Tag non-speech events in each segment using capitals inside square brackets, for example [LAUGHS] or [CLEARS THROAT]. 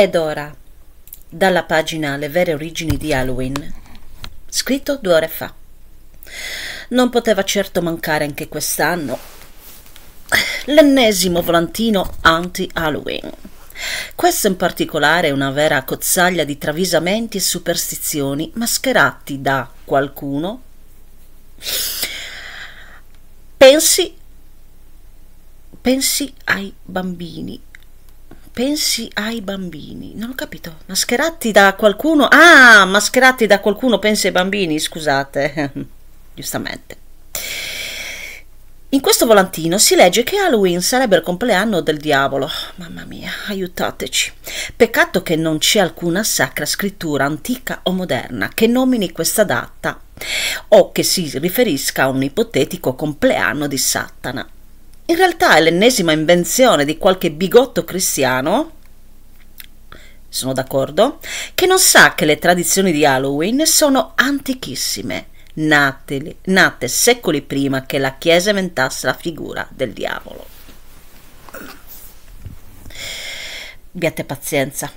Ed ora, dalla pagina Le vere origini di Halloween, scritto due ore fa. Non poteva certo mancare anche quest'anno l'ennesimo volantino anti-Halloween. Questo in particolare è una vera cozzaglia di travisamenti e superstizioni mascherati da qualcuno. Pensi, pensi ai bambini pensi ai bambini. Non ho capito. Mascherati da qualcuno. Ah, mascherati da qualcuno pensi ai bambini, scusate. [LAUGHS] Giustamente. In questo volantino si legge che Halloween sarebbe il compleanno del diavolo. Mamma mia, aiutateci. Peccato che non c'è alcuna sacra scrittura antica o moderna che nomini questa data o che si riferisca a un ipotetico compleanno di Satana in realtà è l'ennesima invenzione di qualche bigotto cristiano, sono d'accordo, che non sa che le tradizioni di Halloween sono antichissime, nate, nate secoli prima che la Chiesa inventasse la figura del diavolo. Abbiate pazienza.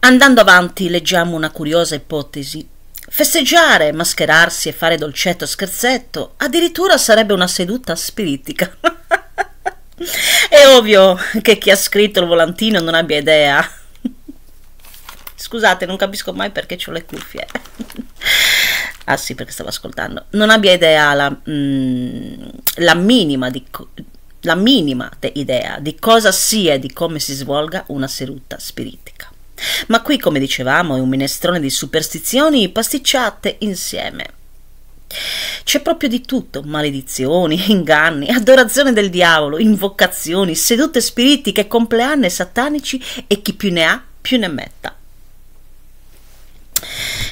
Andando avanti, leggiamo una curiosa ipotesi Festeggiare, mascherarsi e fare dolcetto scherzetto addirittura sarebbe una seduta spiritica. [LAUGHS] È ovvio che chi ha scritto il volantino non abbia idea. Scusate, non capisco mai perché ho le cuffie. [LAUGHS] ah sì, perché stavo ascoltando. Non abbia idea la, mh, mm, la minima di la minima idea di cosa sia e di come si svolga una seduta spiritica. Ma qui, come dicevamo, è un minestrone di superstizioni pasticciate insieme. C'è proprio di tutto, maledizioni, [LAUGHS] inganni, adorazione del diavolo, invocazioni, sedute spiritiche, compleanni satanici e chi più ne ha più ne metta.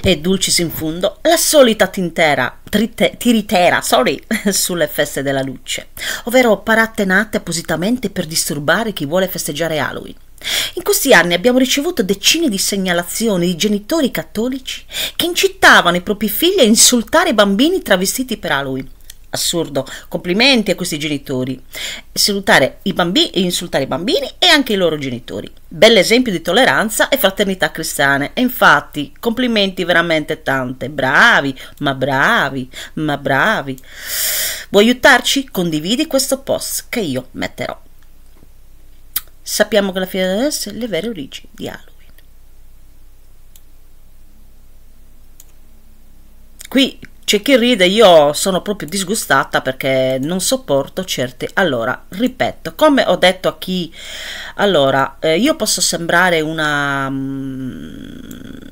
E dulcis in fundo, la solita tintera, trite, tiritera, sorry, [LAUGHS] sulle feste della luce, ovvero parate nate appositamente per disturbare chi vuole festeggiare Halloween. In questi anni abbiamo ricevuto decine di segnalazioni di genitori cattolici che incitavano i propri figli a insultare i bambini travestiti per Halloween. Assurdo, complimenti a questi genitori. Salutare i bambini, insultare i bambini e anche i loro genitori. Bel esempio di tolleranza e fraternità cristiane. E infatti, complimenti veramente tante. Bravi, ma bravi, ma bravi. Vuoi aiutarci? Condividi questo post che io metterò. Sappiamo che la fiera deve essere le vere origini di Halloween. Qui c'è chi ride, io sono proprio disgustata perché non sopporto certe... Allora, ripeto, come ho detto a chi... Allora, eh, io posso sembrare una... Mh, mm,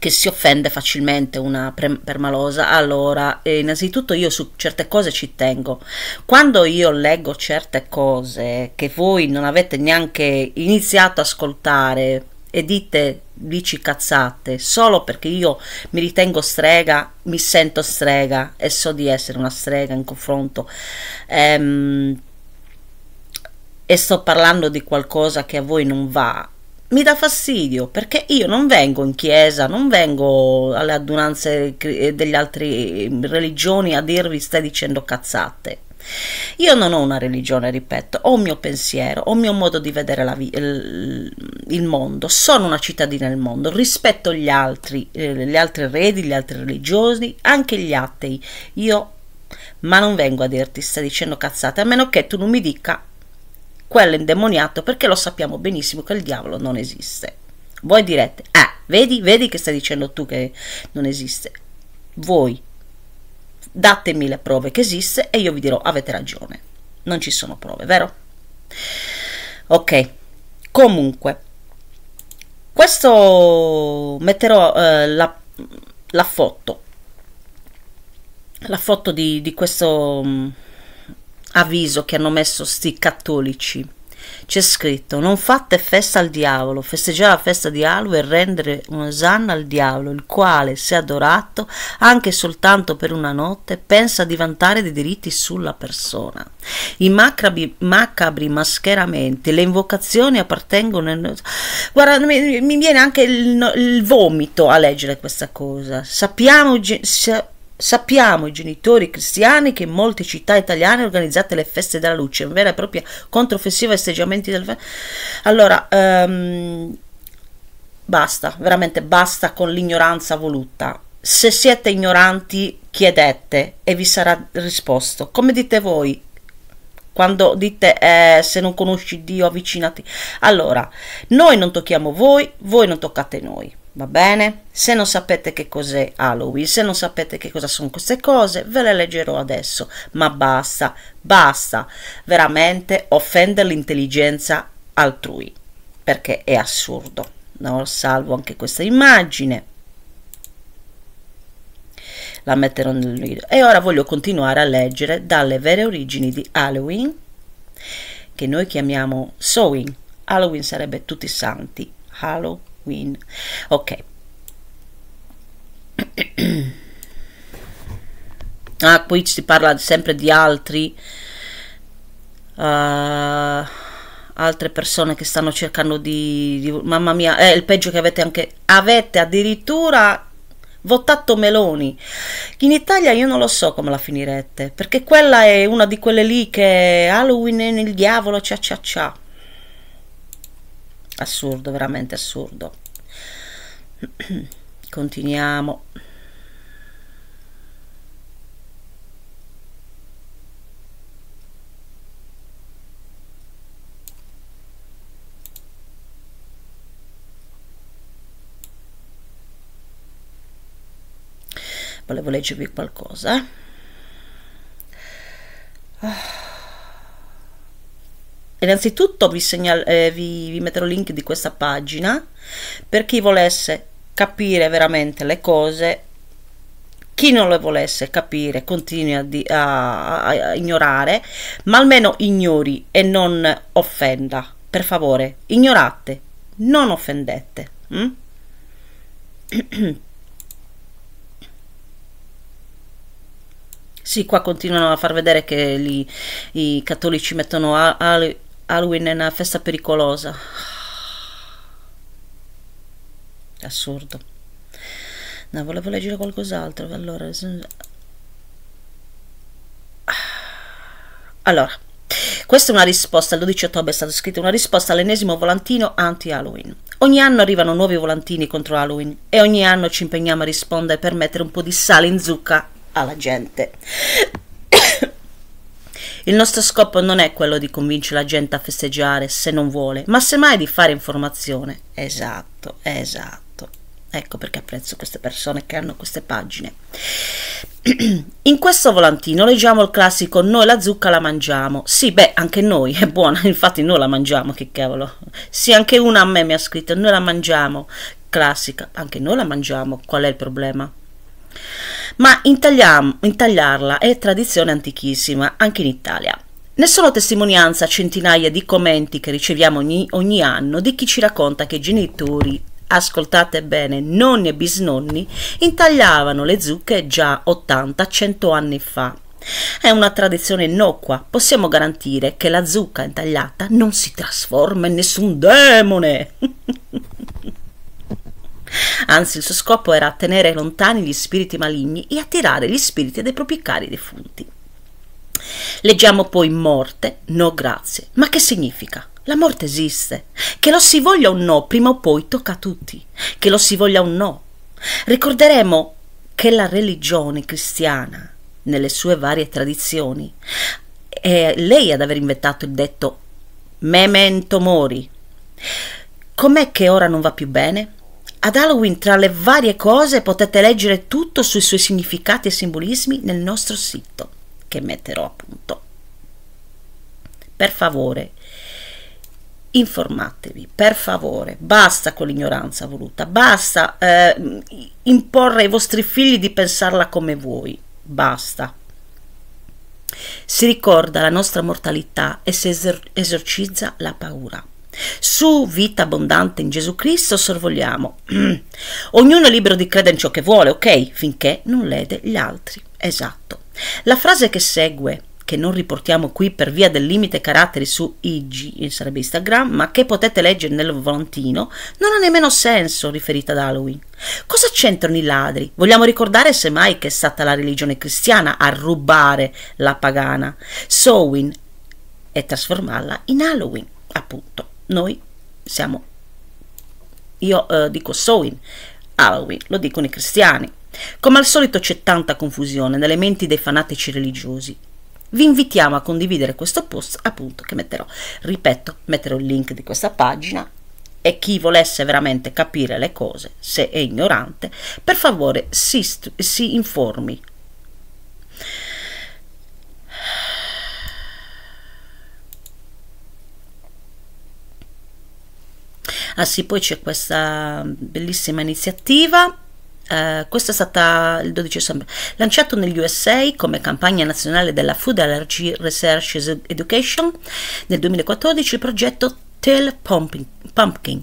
che si offende facilmente una permalosa, allora eh, innanzitutto io su certe cose ci tengo. Quando io leggo certe cose che voi non avete neanche iniziato a ascoltare e dite dici cazzate solo perché io mi ritengo strega, mi sento strega e so di essere una strega in confronto. Ehm, e sto parlando di qualcosa che a voi non va, mi dà fastidio perché io non vengo in chiesa, non vengo alle adunanze eh, degli altri mm, religioni a dirvi stai dicendo cazzate. Io non ho una religione, ripeto, ho il mio pensiero, ho il mio modo di vedere la, il, il, mondo, sono una cittadina del mondo, rispetto gli altri, eh, gli altri altre redi, gli altri religiosi, anche gli atei. Io, ma non vengo a dirti, stai dicendo cazzate, a meno che tu non mi dica quello indemoniato perché lo sappiamo benissimo che il diavolo non esiste. Voi direte, ah, vedi, vedi che stai dicendo tu che non esiste. Voi datemi le prove che esiste e io vi dirò, avete ragione. Non ci sono prove, vero? Ok, comunque, questo metterò eh, la, la, foto, la foto di, di questo mm, avviso che hanno messo sti cattolici. C'è scritto: Non fate festa al diavolo, festeggiare la festa di Alvo e rendere un osanna al diavolo, il quale, se adorato anche soltanto per una notte, pensa di vantare dei diritti sulla persona. I macabri, macabri mascheramenti, le invocazioni appartengono. In... Guarda, mi, mi, viene anche il, il, vomito a leggere questa cosa. Sappiamo. Sa Sappiamo, i genitori cristiani, che in molte città italiane organizzate le feste della luce, una vera e propria controffensiva e steggiamenti del... Allora, um, basta, veramente basta con l'ignoranza voluta. Se siete ignoranti, chiedete e vi sarà risposto. Come dite voi? Quando dite eh, se non conosci Dio avvicinati. Allora, noi non tocchiamo voi, voi non toccate noi va bene? Se non sapete che cos'è Halloween, se non sapete che cosa sono queste cose, ve le leggerò adesso, ma basta, basta, veramente offendere l'intelligenza altrui, perché è assurdo, no? Salvo anche questa immagine. La metterò nel video. E ora voglio continuare a leggere dalle vere origini di Halloween, che noi chiamiamo Sowing. Halloween sarebbe tutti santi, Halloween win ok [CLEARS THROAT] ah qui si parla sempre di altri uh, altre persone che stanno cercando di, di mamma mia è eh, il peggio che avete anche avete addirittura votato Meloni. In Italia io non lo so come la finirete, perché quella è una di quelle lì che Halloween è nel diavolo, cia cia cia assurdo veramente assurdo [CLEARS THROAT] continuiamo volevo leggervi qualcosa oh. Innanzitutto vi, segnal, eh, vi, vi metterò il link di questa pagina per chi volesse capire veramente le cose chi non le volesse capire continui a, di, a, a, ignorare, ma almeno ignori e non offenda. Per favore, ignorate, non offendete. Mm? sì, qua continuano a far vedere che li, i cattolici mettono ali Halloween è una festa pericolosa. Assurdo. No, volevo leggere qualcos'altro. Allora, allora, questa è una risposta. Il 12 ottobre è stata scritta una risposta all'ennesimo volantino anti-Halloween. Ogni anno arrivano nuovi volantini contro Halloween e ogni anno ci impegniamo a rispondere per mettere un po' di sale in zucca alla gente. Il nostro scopo non è quello di convincere la gente a festeggiare se non vuole, ma semmai di fare informazione. Esatto, esatto. Ecco perché apprezzo queste persone che hanno queste pagine. [CLEARS THROAT] In questo volantino leggiamo il classico Noi la zucca la mangiamo. Sì, beh, anche noi è buona, [LAUGHS] infatti noi la mangiamo, che cavolo. Sì, anche una a me mi ha scritto Noi la mangiamo. Classica, anche noi la mangiamo. Qual è il problema? Ma intagliarla è tradizione antichissima anche in Italia. Ne sono testimonianza centinaia di commenti che riceviamo ogni, ogni anno di chi ci racconta che i genitori ascoltate bene, nonni e bisnonni intagliavano le zucche già 80-100 anni fa. È una tradizione innocua, possiamo garantire che la zucca intagliata non si trasforma in nessun demone. [LAUGHS] Anzi, il suo scopo era tenere lontani gli spiriti maligni e attirare gli spiriti dei propri cari defunti. Leggiamo poi morte, no grazie. Ma che significa? La morte esiste. Che lo si voglia o no, prima o poi tocca a tutti. Che lo si voglia o no. Ricorderemo che la religione cristiana, nelle sue varie tradizioni, eh, è lei ad aver inventato il detto memento mori. Com'è che ora non va più bene? Ad Halloween, tra le varie cose, potete leggere tutto sui suoi significati e simbolismi nel nostro sito, che metterò a punto. Per favore, informatevi, per favore, basta con l'ignoranza voluta, basta eh, imporre ai vostri figli di pensarla come voi, basta. Si ricorda la nostra mortalità e si esorcizza la paura. Su Vita abbondante in Gesù Cristo sorvoliamo. [CLEARS THROAT] Ognuno è libero di credere in ciò che vuole, ok? Finché non lede gli altri. Esatto. La frase che segue, che non riportiamo qui per via del limite caratteri su IG, eh, sarebbe Instagram, ma che potete leggere nel volantino, non ha nemmeno senso riferita ad Halloween. Cosa c'entrano i ladri? Vogliamo ricordare semmai che è stata la religione cristiana a rubare la pagana, Sowin, e trasformarla in Halloween, appunto noi siamo, io eh, dico Sowin, Halloween, lo dicono i cristiani. Come al solito c'è tanta confusione nelle menti dei fanatici religiosi. Vi invitiamo a condividere questo post appunto che metterò, ripeto, metterò il link di questa pagina e chi volesse veramente capire le cose, se è ignorante, per favore si, si informi Ah sì, poi c'è questa bellissima iniziativa Uh, questa è stata il 12 dicembre, lanciato negli USA come campagna nazionale della Food Allergy Research Education nel 2014, il progetto Till Pumpkin,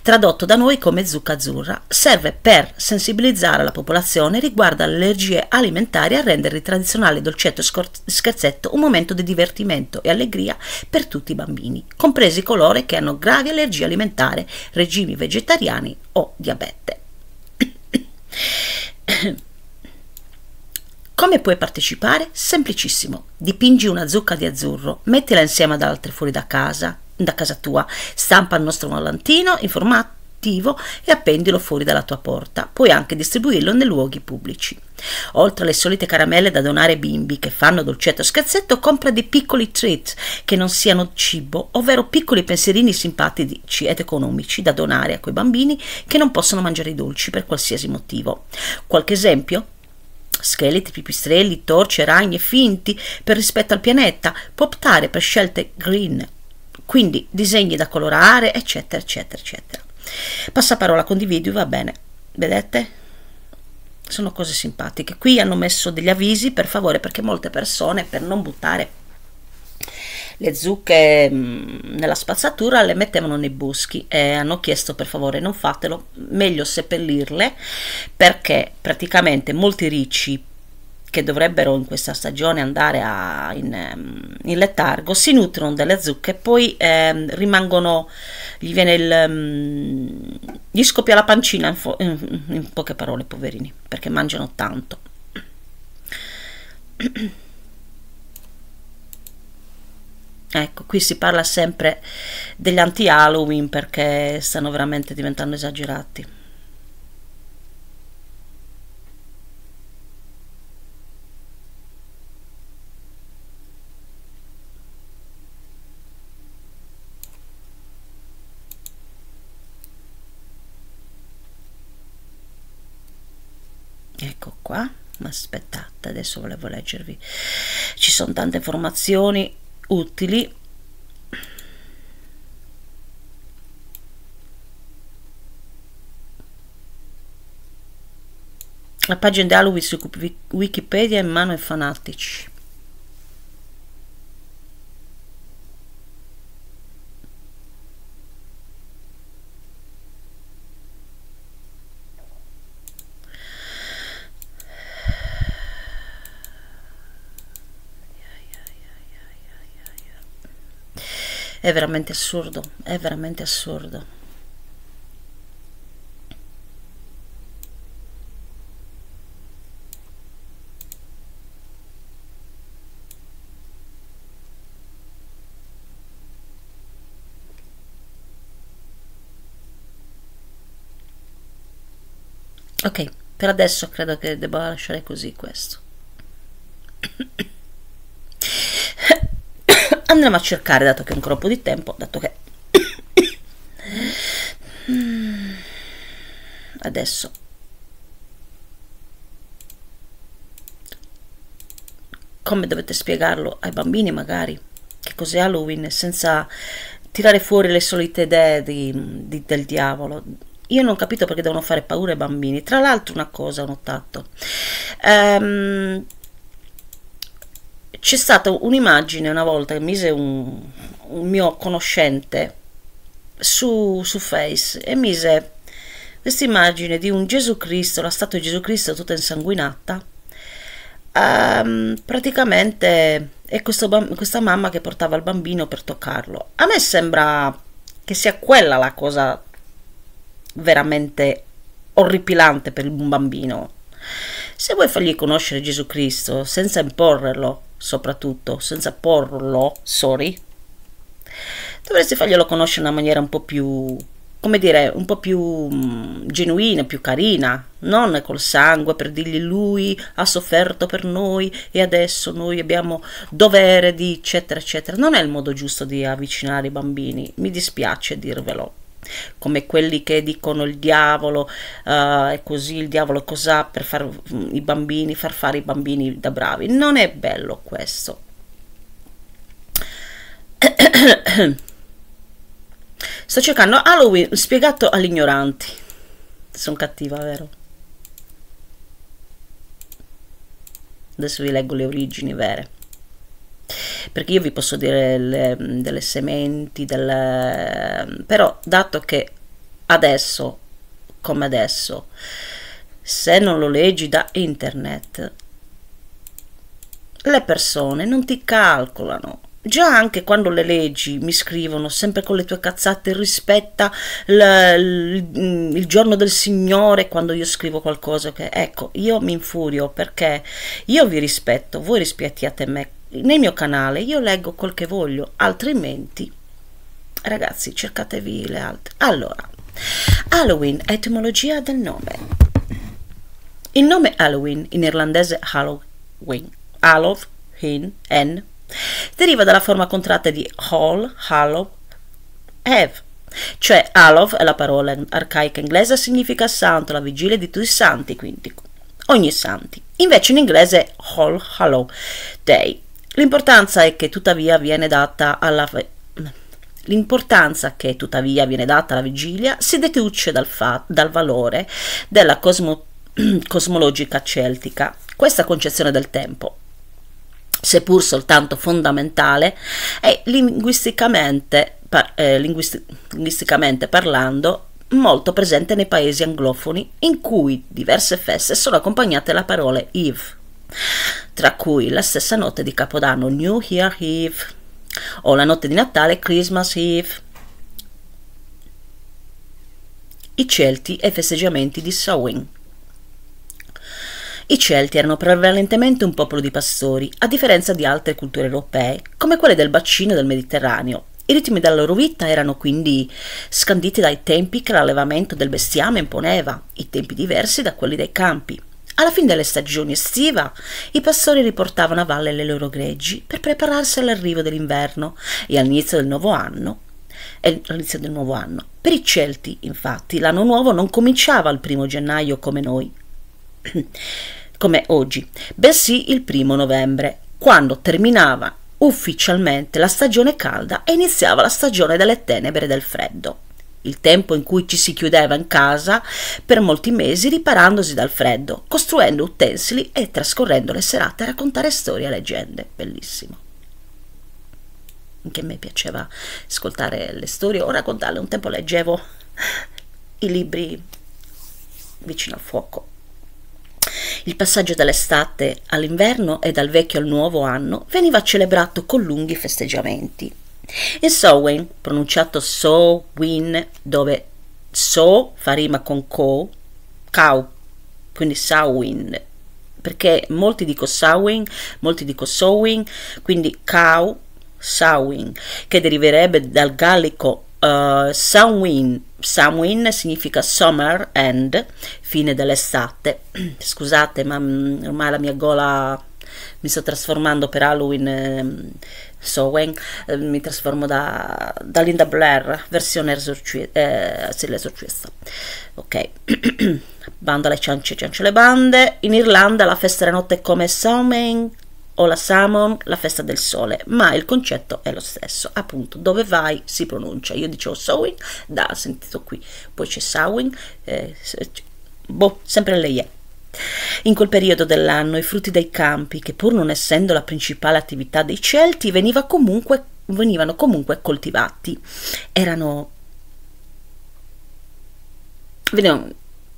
tradotto da noi come zucca azzurra, serve per sensibilizzare la popolazione riguardo alle allergie alimentari e a rendere il tradizionale dolcetto e scherzetto un momento di divertimento e allegria per tutti i bambini, compresi coloro che hanno gravi allergie alimentari, regimi vegetariani o diabete. [COUGHS] Come puoi partecipare? Semplicissimo. Dipingi una zucca di azzurro, mettila insieme ad altre fuori da casa, da casa tua. Stampa il nostro volantino informativo e appendilo fuori dalla tua porta. Puoi anche distribuirlo nei luoghi pubblici. Oltre alle solite caramelle da donare ai bimbi che fanno dolcetto e scherzetto, compra dei piccoli treat che non siano cibo, ovvero piccoli pensierini simpatici ed economici da donare a quei bambini che non possono mangiare i dolci per qualsiasi motivo. Qualche esempio? scheletri, pipistrelli, torce, ragni e finti per rispetto al pianeta, può optare per scelte green, quindi disegni da colorare, eccetera, eccetera, eccetera. Passaparola condividi, va bene. Vedete? Sono cose simpatiche. Qui hanno messo degli avvisi, per favore, perché molte persone, per non buttare le zucche mm, nella spazzatura le mettevano nei boschi e hanno chiesto per favore non fatelo, meglio seppellirle perché praticamente molti ricci che dovrebbero in questa stagione andare a, in, ehm, in, letargo, si nutrono delle zucche e poi eh, rimangono, gli viene il... Um, gli scoppia la pancina in, fo- in, in poche parole, poverini, perché mangiano tanto. [CLEARS THROAT] Ecco, qui si parla sempre degli anti-Halloween perché stanno veramente diventando esagerati. ecco qua aspettate adesso volevo leggervi ci sono tante informazioni utili la pagina di Halloween su Wikipedia in mano ai fanatici È veramente assurdo, è veramente assurdo. Ok, per adesso credo che debba lasciare così questo. [COUGHS] andremo a cercare, dato che è ancora un po' di tempo, dato che... [COUGHS] Adesso... Come dovete spiegarlo ai bambini magari, che cos'è Halloween, senza tirare fuori le solite idee di, di, del diavolo. Io non ho capito perché devono fare paura ai bambini. Tra l'altro, una cosa ho notato. Ehm, c'è stata un'immagine una volta che mise un, un mio conoscente su, su Face e mise questa immagine di un Gesù Cristo, la statua di Gesù Cristo tutta insanguinata. Um, praticamente è questo, questa mamma che portava il bambino per toccarlo. A me sembra che sia quella la cosa veramente orripilante per un bambino. Se vuoi fargli conoscere Gesù Cristo senza imporrelo, soprattutto, senza porlo, sorry, dovresti farglielo conoscere in una maniera un po' più, come dire, un po' più mh, mm, genuina, più carina, non col sangue per dirgli lui ha sofferto per noi e adesso noi abbiamo dovere di eccetera eccetera. Non è il modo giusto di avvicinare i bambini, mi dispiace dirvelo come quelli che dicono il diavolo è eh, così, il diavolo cos'ha per far, mm, i bambini, far fare i bambini da bravi. Non è bello questo. [COUGHS] Sto cercando Halloween spiegato agli ignoranti. Sono cattiva, vero? Adesso vi leggo le origini vere perché io vi posso dire le, delle sementi, delle... però dato che adesso, come adesso, se non lo leggi da internet, le persone non ti calcolano. Già anche quando le leggi mi scrivono sempre con le tue cazzate rispetta il, il giorno del Signore quando io scrivo qualcosa che ecco io mi infurio perché io vi rispetto, voi rispettiate me nel mio canale io leggo quel che voglio, altrimenti ragazzi cercatevi le altre. Allora, Halloween, etimologia del nome. Il nome Halloween, in irlandese Halloween, Halloween, N, deriva dalla forma contratta di Hall, Hallow, Have, cioè Hallow è la parola arcaica inglese, significa santo, la vigilia di tutti i santi, quindi ogni santi. Invece in inglese è Hall, Hallow, Day, L'importanza è che tuttavia viene data alla L'importanza che tuttavia viene data alla vigilia si deduce dal, dal valore della cosmo [CLEARS THROAT] cosmologica celtica, questa concezione del tempo, seppur soltanto fondamentale, è linguisticamente, par eh, linguisti linguisticamente parlando molto presente nei paesi anglofoni in cui diverse feste sono accompagnate da parole Eve tra cui la stessa notte di Capodanno New Year Eve o la notte di Natale Christmas Eve. I Celti e i festeggiamenti di Samhain. I Celti erano prevalentemente un popolo di pastori, a differenza di altre culture europee, come quelle del bacino del Mediterraneo. I ritmi della loro vita erano quindi scanditi dai tempi che l'allevamento del bestiame imponeva, i tempi diversi da quelli dei campi. Alla fine della stagione estiva, i pastori riportavano a valle le loro greggi per prepararsi all'arrivo dell'inverno e all'inizio del nuovo anno. All'inizio del nuovo anno. Per i Celti, infatti, l'anno nuovo non cominciava il primo gennaio come noi, [CLEARS THROAT] come oggi, bensì il primo novembre, quando terminava ufficialmente la stagione calda e iniziava la stagione delle tenebre e del freddo il tempo in cui ci si chiudeva in casa per molti mesi riparandosi dal freddo, costruendo utensili e trascorrendo le serate a raccontare storie e leggende. Bellissimo. Anche a me piaceva ascoltare le storie o raccontarle. Un tempo leggevo i libri vicino al fuoco. Il passaggio dall'estate all'inverno e dal vecchio al nuovo anno veniva celebrato con lunghi festeggiamenti e Sowen, pronunciato so win, dove so fa rima con co, cow, quindi sawin, perché molti dico sawin, molti dicono sowin, quindi cow, sawin, che deriverebbe dal gallico uh, eh, Samwin. Samwin significa summer end, fine dell'estate. [CLEARS THROAT] Scusate, ma mm, ormai la mia gola mi sto trasformando per Halloween ehm, so, when, eh, mi trasformo da, da, Linda Blair, versione esorcista, eh, Ok, [CLEARS THROAT] bando alle ciance, ciance le bande. In Irlanda la festa della notte è come Somen o la Samon, la festa del sole, ma il concetto è lo stesso, appunto, dove vai si pronuncia. Io dicevo Sowing, da sentito qui, poi c'è Sowing, eh, boh, sempre lei è. Eh. In quel periodo dell'anno i frutti dei campi, che pur non essendo la principale attività dei Celti, veniva comunque, venivano comunque coltivati. Erano,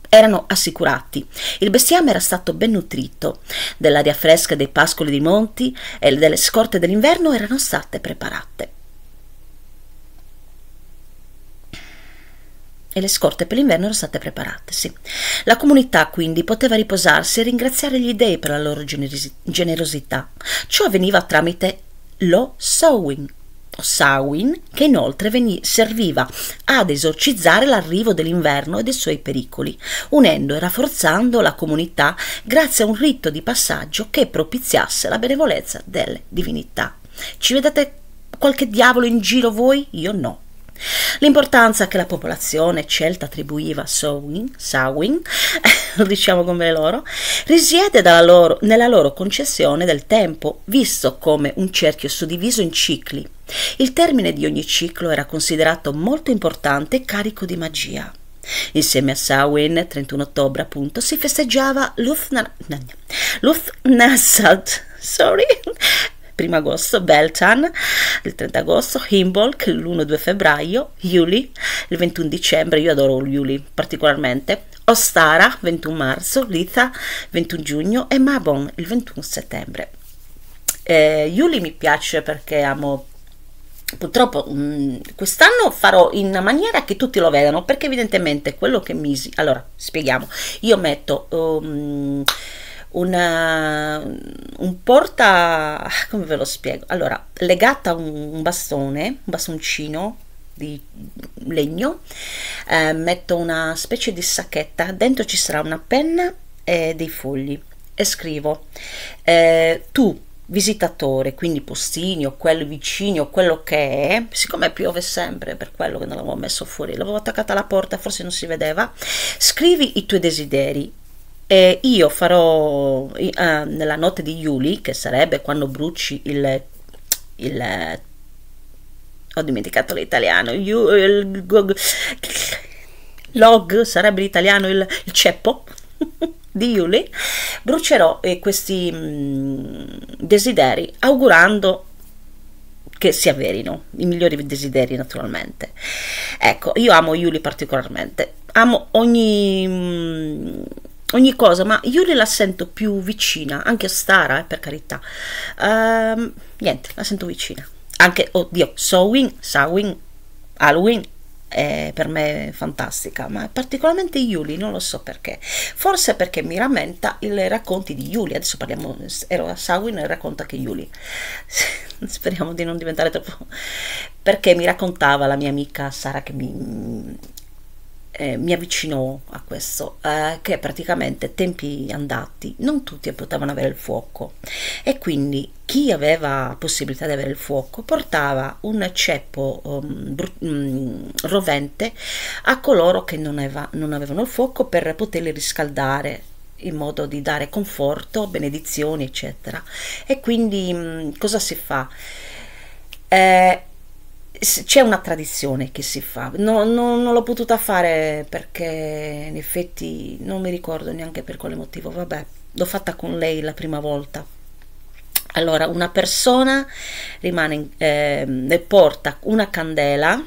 erano assicurati. Il bestiame era stato ben nutrito, dell'aria fresca dei pascoli dei monti e delle scorte dell'inverno erano state preparate. e le scorte per l'inverno erano state preparate, sì. La comunità quindi poteva riposarsi e ringraziare gli dei per la loro generosità. Ciò avveniva tramite lo sowing, Sawin, che inoltre veni- serviva ad esorcizzare l'arrivo dell'inverno e dei suoi pericoli, unendo e rafforzando la comunità grazie a un rito di passaggio che propiziasse la benevolezza delle divinità. Ci vedete qualche diavolo in giro voi? Io no. L'importanza che la popolazione celta attribuiva a Sawin, Sawin lo [LAUGHS] diciamo come loro, risiede loro, nella loro concessione del tempo, visto come un cerchio suddiviso in cicli. Il termine di ogni ciclo era considerato molto importante e carico di magia. Insieme a Samhain, 31 ottobre appunto, si festeggiava Lufnasad, [LAUGHS] sorry, 1 agosto, Beltan, il 30 agosto, Himbolk l'1-2 febbraio, Yuli il 21 dicembre, io adoro Yuli particolarmente, Ostara 21 marzo, Liza 21 giugno e Mabon il 21 settembre. Eh, Yuli mi piace perché amo purtroppo mm, quest'anno farò in una maniera che tutti lo vedano perché evidentemente quello che misi allora spieghiamo io metto um, una, un porta, [LAUGHS] come ve lo spiego, allora legata a un bastone, un bastoncino di legno, eh, metto una specie di sacchetta, dentro ci sarà una penna e dei fogli e scrivo eh, tu visitatore, quindi postini o quello vicino quello che è, siccome piove sempre, per quello che non l'avevo messo fuori, l'avevo attaccata alla porta, forse non si vedeva, scrivi i tuoi desideri eh, io farò eh, nella notte di Yuli, che sarebbe quando bruci il, il ho dimenticato l'italiano, you, il, gog, log sarebbe l'italiano il, il ceppo [LAUGHS] di Yuli, brucerò eh, questi mh, mm, desideri augurando che si avverino, i migliori desideri naturalmente. Ecco, io amo Yuli particolarmente, amo ogni... Mh, mm, ogni cosa, ma io la sento più vicina, anche Stara, eh, per carità. Um, niente, la sento vicina. Anche, oddio, Sewing, Sewing, Halloween, è per me fantastica, ma particolarmente Yuli, non lo so perché. Forse perché mi rammenta i racconti di Yuli, adesso parliamo, ero a Sawin e racconta che Yuli. [LAUGHS] Speriamo di non diventare troppo... Perché mi raccontava la mia amica Sara che mi eh, mi avvicinò a questo, eh, che praticamente tempi andati non tutti potevano avere il fuoco e quindi chi aveva possibilità di avere il fuoco portava un ceppo um, um, rovente a coloro che non, aveva, non avevano il fuoco per poterli riscaldare in modo di dare conforto, benedizioni, eccetera. E quindi mh, mm, cosa si fa? Eh, c'è una tradizione che si fa, no, no, non l'ho potuta fare perché in effetti non mi ricordo neanche per quale motivo, vabbè, l'ho fatta con lei la prima volta. Allora, una persona rimane, eh, porta una candela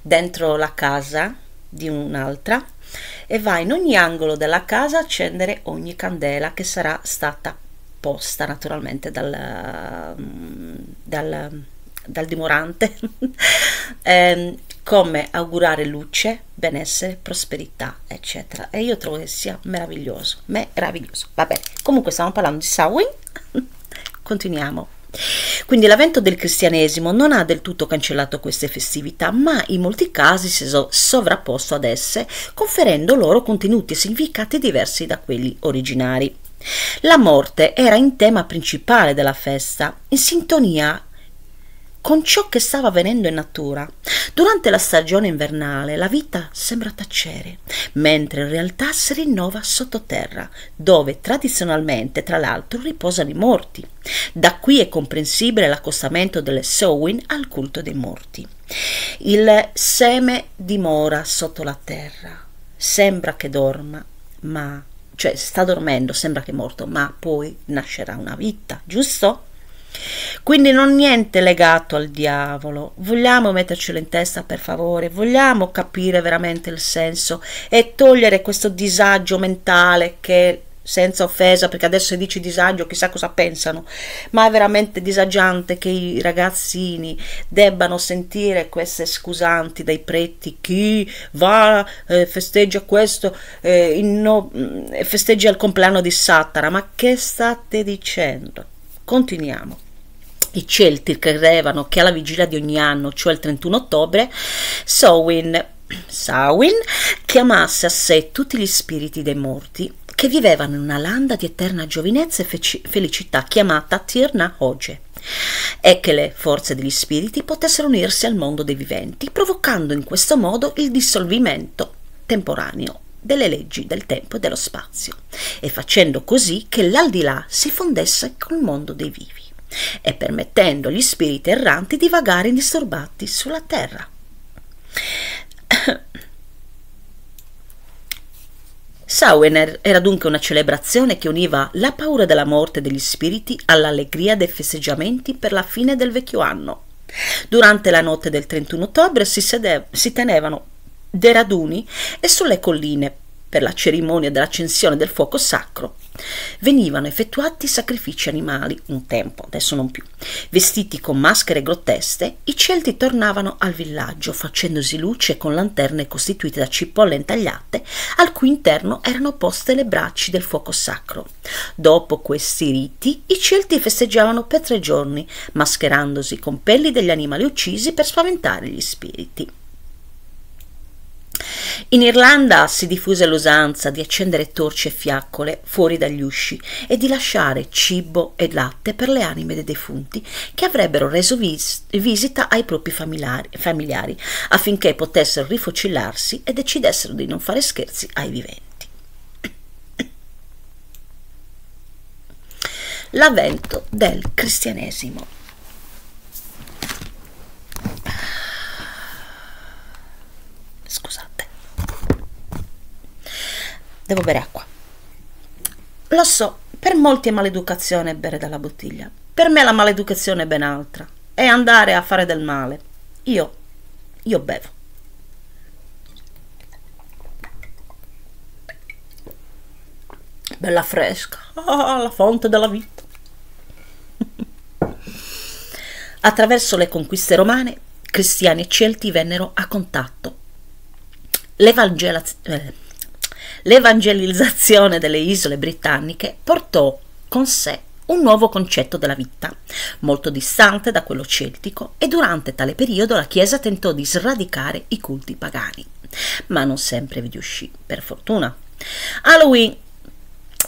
dentro la casa di un'altra e va in ogni angolo della casa a accendere ogni candela che sarà stata posta naturalmente dal, mm, dal dal dimorante, [LAUGHS] eh, come augurare luce, benessere, prosperità, eccetera. E io trovo che sia meraviglioso, meraviglioso. Vabbè, comunque stiamo parlando di Sawin, [LAUGHS] continuiamo. Quindi l'avvento del cristianesimo non ha del tutto cancellato queste festività, ma in molti casi si è sovrapposto ad esse, conferendo loro contenuti e significati diversi da quelli originari. La morte era in tema principale della festa, in sintonia con ciò che stava avvenendo in natura. Durante la stagione invernale la vita sembra tacere, mentre in realtà si rinnova sottoterra, dove tradizionalmente, tra l'altro, riposano i morti. Da qui è comprensibile l'accostamento delle Sowin al culto dei morti. Il seme dimora sotto la terra. Sembra che dorma, ma cioè sta dormendo, sembra che è morto, ma poi nascerà una vita, giusto? Quindi non niente legato al diavolo. Vogliamo mettercelo in testa per favore, vogliamo capire veramente il senso e togliere questo disagio mentale che senza offesa, perché adesso se dici disagio chissà cosa pensano, ma è veramente disagiante che i ragazzini debbano sentire queste scusanti dai preti, chi va, eh, festeggia questo, eh, no, mm, festeggia il compleanno di Satara, ma che state dicendo? Continuiamo i Celti credevano che alla vigilia di ogni anno, cioè il 31 ottobre, Sowin, Sawin chiamasse a sé tutti gli spiriti dei morti che vivevano in una landa di eterna giovinezza e feci- felicità chiamata Tirna Hoge e che le forze degli spiriti potessero unirsi al mondo dei viventi, provocando in questo modo il dissolvimento temporaneo delle leggi del tempo e dello spazio, e facendo così che l'aldilà si fondesse col mondo dei vivi e permettendo agli spiriti erranti di vagare indisturbati sulla terra. [COUGHS] Sauener era dunque una celebrazione che univa la paura della morte degli spiriti all'allegria dei festeggiamenti per la fine del vecchio anno. Durante la notte del 31 ottobre si, sedev- si tenevano dei raduni e sulle colline per la cerimonia dell'accensione del fuoco sacro, venivano effettuati sacrifici animali un tempo, adesso non più. Vestiti con maschere grottesche, i Celti tornavano al villaggio facendosi luce con lanterne costituite da cipolle intagliate, al cui interno erano poste le braccia del fuoco sacro. Dopo questi riti, i Celti festeggiavano per tre giorni, mascherandosi con pelli degli animali uccisi per spaventare gli spiriti. In Irlanda si diffuse l'usanza di accendere torce e fiaccole fuori dagli usci e di lasciare cibo e latte per le anime dei defunti che avrebbero reso vis- visita ai propri familiari, familiari affinché potessero rifocillarsi e decidessero di non fare scherzi ai viventi. L'avvento del cristianesimo. devo bere acqua. Lo so, per molti è maleducazione bere dalla bottiglia. Per me la maleducazione è ben altra. È andare a fare del male. Io, io bevo. Bella fresca. oh, la fonte della vita. [LAUGHS] Attraverso le conquiste romane, cristiani e celti vennero a contatto. L'evangelazione... Eh l'evangelizzazione delle isole britanniche portò con sé un nuovo concetto della vita, molto distante da quello celtico, e durante tale periodo la Chiesa tentò di sradicare i culti pagani, ma non sempre vi riuscì, per fortuna. Halloween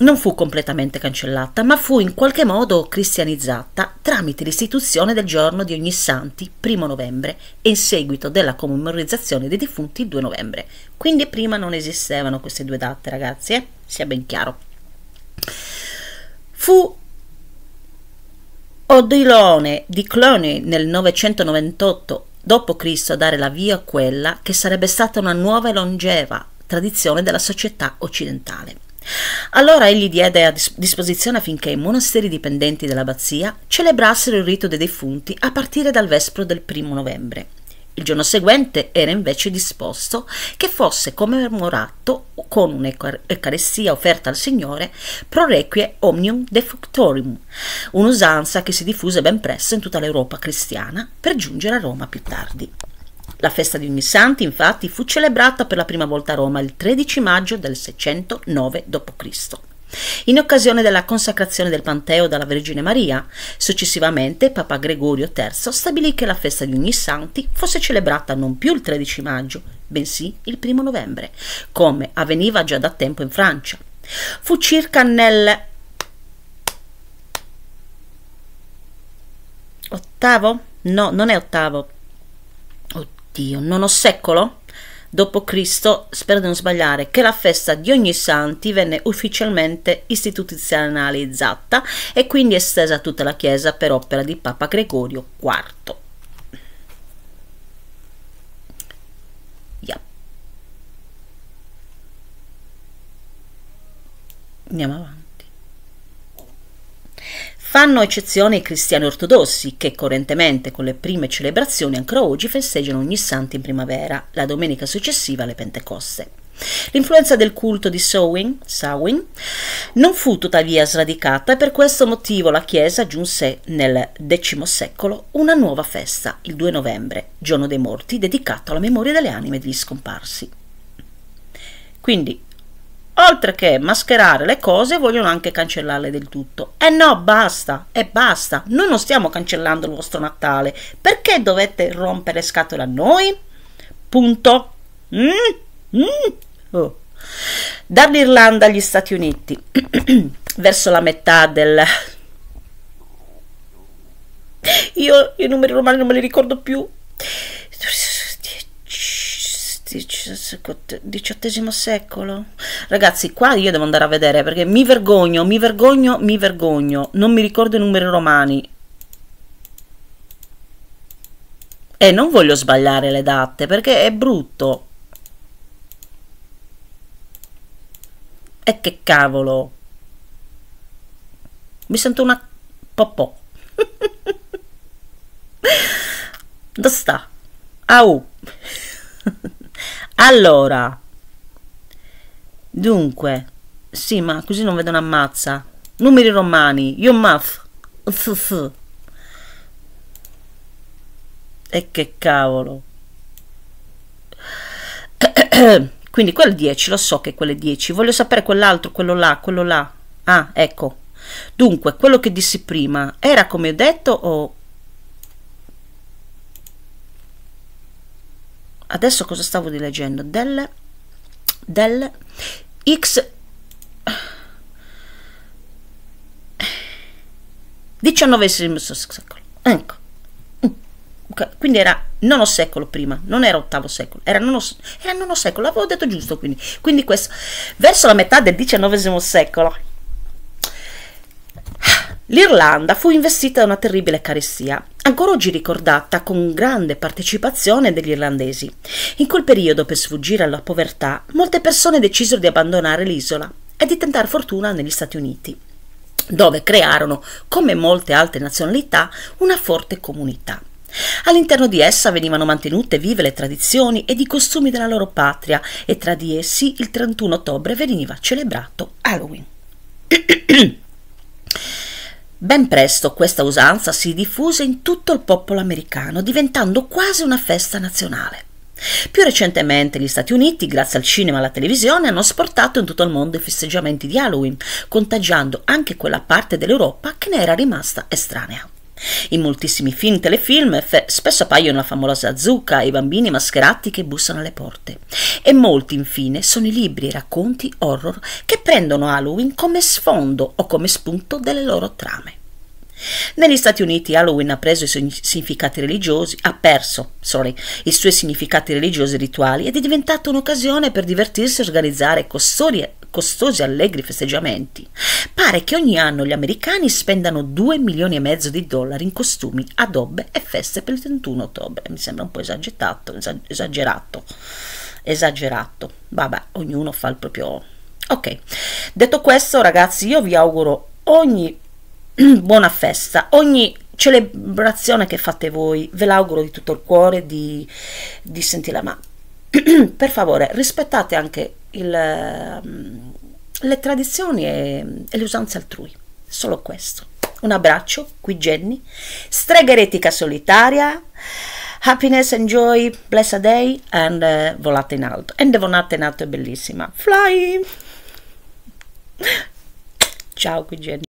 non fu completamente cancellata, ma fu in qualche modo cristianizzata tramite l'istituzione del giorno di ogni santi, primo novembre, e in seguito della commemorizzazione dei defunti, 2 novembre. Quindi prima non esistevano queste due date, ragazzi, eh? sia ben chiaro. Fu Odilone di Cloney nel 998 d.C. a dare la via a quella che sarebbe stata una nuova e longeva tradizione della società occidentale. Allora egli diede a disposizione affinché i monasteri dipendenti dell'abbazia celebrassero il rito dei defunti a partire dal vespro del primo novembre. Il giorno seguente era invece disposto che fosse commemorato con un'Eucarestia offerta al Signore pro requie omnium defuctorum, un'usanza che si diffuse ben presto in tutta l'Europa cristiana per giungere a Roma più tardi. La festa di ogni santi, infatti, fu celebrata per la prima volta a Roma il 13 maggio del 609 d.C. In occasione della consacrazione del Panteo dalla Vergine Maria, successivamente Papa Gregorio III stabilì che la festa di ogni santi fosse celebrata non più il 13 maggio, bensì il 1 novembre, come avveniva già da tempo in Francia. Fu circa nel ottavo? No, non è ottavo, Dio, nono secolo dopo Cristo, spero di non sbagliare, che la festa di ogni santi venne ufficialmente istituzionalizzata e quindi estesa a tutta la Chiesa per opera di Papa Gregorio IV. Andiamo avanti. Fanno eccezione i cristiani ortodossi, che correntemente con le prime celebrazioni ancora oggi festeggiano ogni santo in primavera, la domenica successiva alle Pentecoste. L'influenza del culto di Sowing, Sowing, non fu tuttavia sradicata e per questo motivo la Chiesa aggiunse nel X secolo una nuova festa, il 2 novembre, giorno dei morti, dedicato alla memoria delle anime degli scomparsi. Quindi Oltre che mascherare le cose, vogliono anche cancellarle del tutto. E eh no, basta, e eh, basta. Noi non stiamo cancellando il vostro Natale. Perché dovete rompere scatole a noi? Punto. Mm, mm. Oh. Dall'Irlanda agli Stati Uniti, [CLEARS THROAT] verso la metà del... Io i numeri romani non me li ricordo più. XVIII secolo? Ragazzi, qua io devo andare a vedere perché mi vergogno, mi vergogno, mi vergogno. Non mi ricordo i numeri romani. E non voglio sbagliare le date perché è brutto. E che cavolo. Mi sento una popò. [LAUGHS] Dove sta? Au. [LAUGHS] Allora, dunque, sì, ma così non vedo una mazza. Numeri romani, io maff. E che cavolo. [COUGHS] Quindi quel 10, lo so che quelle 10. Voglio sapere quell'altro, quello là, quello là. Ah, ecco. Dunque, quello che dissi prima era come ho detto o adesso cosa stavo di leggendo del del x 19 secolo ecco mm. okay. quindi era nono secolo prima non era ottavo secolo era nono, era nono secolo l'avevo detto giusto quindi quindi questo verso la metà del XIX secolo L'Irlanda fu investita da una terribile carestia, ancora oggi ricordata con grande partecipazione degli irlandesi. In quel periodo, per sfuggire alla povertà, molte persone decisero di abbandonare l'isola e di tentare fortuna negli Stati Uniti, dove crearono, come molte altre nazionalità, una forte comunità. All'interno di essa venivano mantenute vive le tradizioni ed i costumi della loro patria e tra di essi il 31 ottobre veniva celebrato Halloween. [CLEARS THROAT] Ben presto questa usanza si diffuse in tutto il popolo americano, diventando quasi una festa nazionale. Più recentemente gli Stati Uniti, grazie al cinema e alla televisione, hanno sportato in tutto il mondo i festeggiamenti di Halloween, contagiando anche quella parte dell'Europa che ne era rimasta estranea. In moltissimi film, telefilm, spesso appaiono la famosa zucca e i bambini mascherati che bussano alle porte. E molti, infine, sono i libri e racconti horror che prendono Halloween come sfondo o come spunto delle loro trame. Negli Stati Uniti Halloween ha preso i suoi significati religiosi, ha perso, sorry, i suoi significati religiosi e rituali ed è diventata un'occasione per divertirsi e organizzare costorie costosi e allegri festeggiamenti. Pare che ogni anno gli americani spendano 2 milioni e mezzo di dollari in costumi, adobe e feste per il 31 ottobre. Mi sembra un po' esagerato, esagerato, esagerato. Vabbè, ognuno fa il proprio... Ok, detto questo ragazzi io vi auguro ogni [CLEARS THROAT] buona festa, ogni celebrazione che fate voi, ve l'auguro di tutto il cuore di, di la mano. [CLEARS THROAT] per favore rispettate anche il, ehm, le tradizioni e, e le usanze altrui, solo questo. Un abbraccio, qui Jenny, strega eretica solitaria, happiness and joy, bless a day and uh, volate in alto. And volate in alto è bellissima. Fly! Ciao qui Jenny.